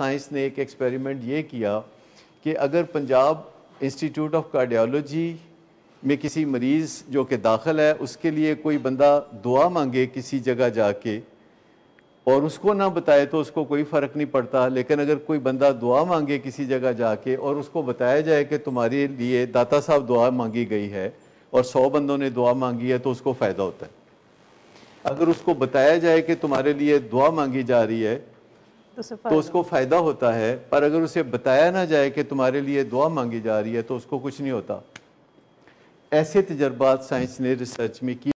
science ने एक experiment ये किया कि अगर पंजाब इंस्टीट्यूट ऑफ कार्डियोलॉजी में किसी मरीज़ जो कि दाखिल है उसके लिए कोई बंदा दुआ मांगे किसी जगह जाके और उसको ना बताए तो उसको कोई फ़र्क नहीं पड़ता लेकिन अगर कोई बंदा दुआ मांगे किसी जगह जाके और उसको बताया जाए कि तुम्हारे लिए दाता साहब दुआ मांगी गई है और सौ बंदों ने दुआ मांगी है तो उसको फ़ायदा होता है अगर उसको बताया जाए कि तुम्हारे लिए दुआ मांगी जा रही है तो, तो उसको फ़ायदा होता है पर अगर उसे बताया ना जाए कि तुम्हारे लिए दुआ मांगी जा रही है तो उसको कुछ नहीं होता ऐसे तजर्बात साइंस ने रिसर्च में किए